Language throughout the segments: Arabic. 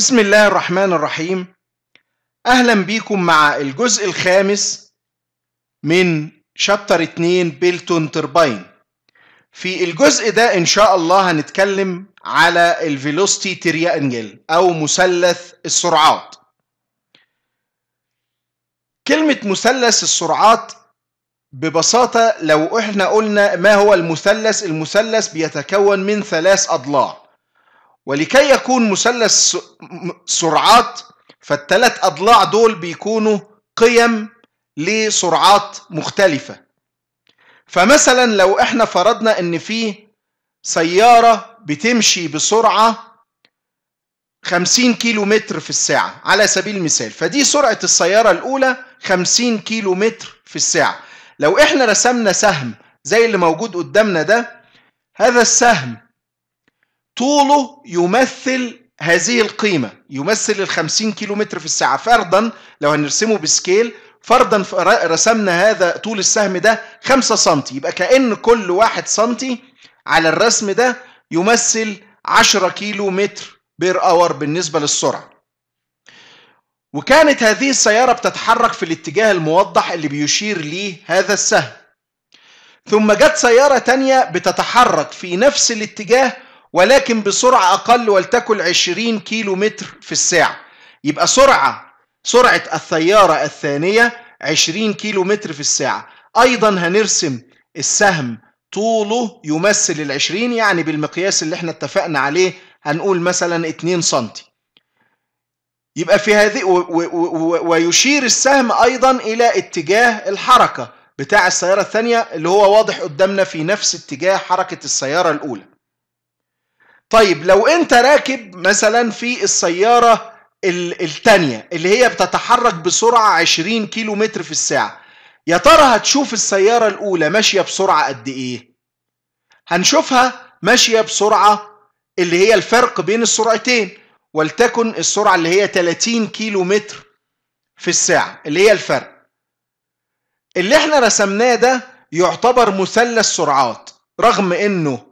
بسم الله الرحمن الرحيم أهلا بيكم مع الجزء الخامس من شابتر 2 بيلتون ترباين في الجزء ده إن شاء الله هنتكلم على الفيلوستي تريانجل أو مثلث السرعات كلمة مثلث السرعات ببساطة لو احنا قلنا ما هو المثلث المثلث بيتكون من ثلاث أضلاع ولكي يكون مثلث سرعات فالثلاث أضلاع دول بيكونوا قيم لسرعات مختلفة فمثلا لو احنا فرضنا ان في سيارة بتمشي بسرعة 50 كيلو متر في الساعة على سبيل المثال فدي سرعة السيارة الأولى 50 كيلو متر في الساعة لو احنا رسمنا سهم زي اللي موجود قدامنا ده هذا السهم طوله يمثل هذه القيمة يمثل ال 50 كيلو متر في الساعة فرضا لو هنرسمه بسكيل فرضا رسمنا هذا طول السهم ده 5 سم يبقى كأن كل واحد سم على الرسم ده يمثل 10 كيلو متر بير اور بالنسبة للسرعة وكانت هذه السيارة بتتحرك في الاتجاه الموضح اللي بيشير ليه هذا السهم ثم جت سيارة تانية بتتحرك في نفس الاتجاه ولكن بسرعة أقل ولتكن 20 كيلو متر في الساعة يبقى سرعة سرعة الثيارة الثانية 20 كيلو متر في الساعة أيضا هنرسم السهم طوله يمثل ال 20 يعني بالمقياس اللي احنا اتفقنا عليه هنقول مثلا 2 سنتي يبقى في هذه ويشير السهم ايضا الى اتجاه الحركه بتاع السياره الثانيه اللي هو واضح قدامنا في نفس اتجاه حركه السياره الاولى طيب لو انت راكب مثلا في السيارة الثانية اللي هي بتتحرك بسرعة 20 كيلو متر في الساعة يا ترى هتشوف السيارة الأولى ماشية بسرعة قد إيه؟ هنشوفها ماشية بسرعة اللي هي الفرق بين السرعتين ولتكن السرعة اللي هي 30 كيلو متر في الساعة اللي هي الفرق اللي احنا رسمناه ده يعتبر مثلث سرعات رغم انه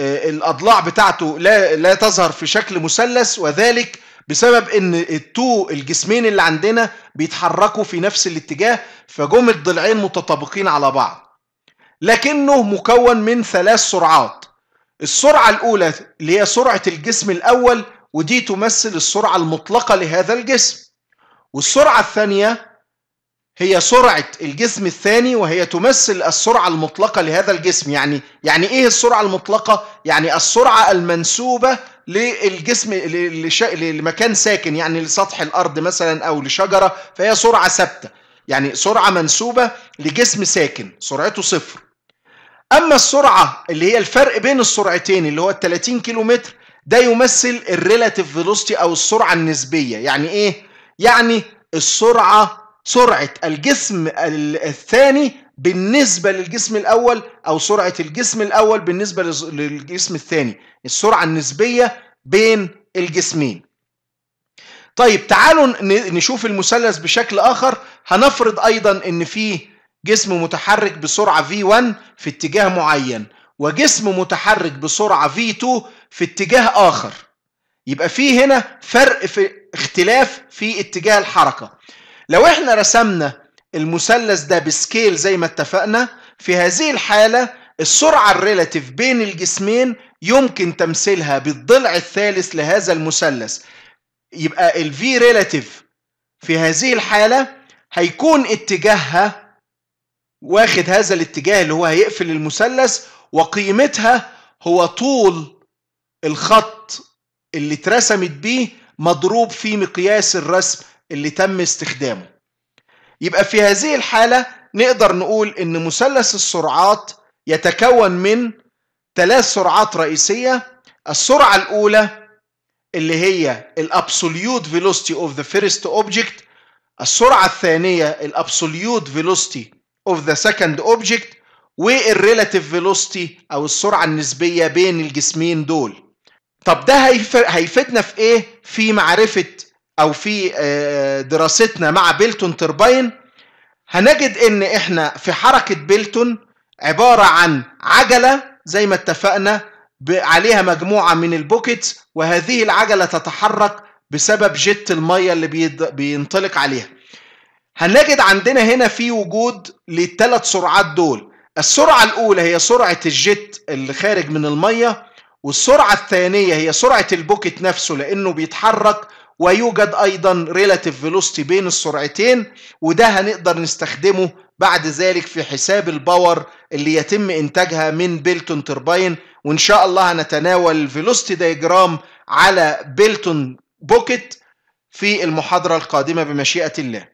آه، الاضلاع بتاعته لا لا تظهر في شكل مثلث وذلك بسبب ان التو الجسمين اللي عندنا بيتحركوا في نفس الاتجاه فجم الضلعين متطابقين على بعض لكنه مكون من ثلاث سرعات السرعة الأولى اللي هي سرعة الجسم الأول ودي تمثل السرعة المطلقة لهذا الجسم والسرعة الثانية هي سرعة الجسم الثاني وهي تمثل السرعة المطلقة لهذا الجسم يعني يعني ايه السرعة المطلقة؟ يعني السرعة المنسوبة للجسم لمكان ساكن يعني لسطح الارض مثلا او لشجرة فهي سرعة ثابتة يعني سرعة منسوبة لجسم ساكن سرعته صفر اما السرعة اللي هي الفرق بين السرعتين اللي هو 30 كيلو متر ده يمثل الريلاتيف فيلوستي او السرعة النسبية يعني ايه؟ يعني السرعة سرعه الجسم الثاني بالنسبه للجسم الاول او سرعه الجسم الاول بالنسبه للجسم الثاني السرعه النسبيه بين الجسمين طيب تعالوا نشوف المثلث بشكل اخر هنفرض ايضا ان في جسم متحرك بسرعه v1 في اتجاه معين وجسم متحرك بسرعه v2 في اتجاه اخر يبقى في هنا فرق في اختلاف في اتجاه الحركه لو احنا رسمنا المثلث ده بسكيل زي ما اتفقنا في هذه الحالة السرعة الريلاتيف بين الجسمين يمكن تمثيلها بالضلع الثالث لهذا المثلث يبقى ال V relative في هذه الحالة هيكون اتجاهها واخد هذا الاتجاه اللي هو هيقفل المثلث وقيمتها هو طول الخط اللي اترسمت بيه مضروب في مقياس الرسم اللي تم استخدامه يبقى في هذه الحالة نقدر نقول إن مثلث السرعات يتكون من ثلاث سرعات رئيسية السرعة الأولى اللي هي الابسوليوت فيلوستي اوف ذا فيرست اوبجكت السرعة الثانية الابسوليوت فيلوستي اوف ذا سكند اوبجكت والريلاتيف فيلوستي او السرعة النسبية بين الجسمين دول طب ده هيفيدنا في ايه في معرفة او في آه، دراستنا مع بيلتون ترباين هنجد ان احنا في حركة بيلتون عبارة عن عجلة زي ما اتفقنا عليها مجموعة من البوكيتس وهذه العجلة تتحرك بسبب جت المية اللي بينطلق عليها هنجد عندنا هنا في وجود للثلاث سرعات دول السرعة الأولى هي سرعة الجت اللي خارج من المية والسرعة الثانية هي سرعة البوكيت نفسه لأنه بيتحرك ويوجد أيضا ريلاتيف فيلوستي بين السرعتين وده هنقدر نستخدمه بعد ذلك في حساب الباور اللي يتم إنتاجها من بيلتون تيرباين وإن شاء الله هنتناول الفيلوستي ديجرام على بيلتون بوكيت في المحاضرة القادمة بمشيئة الله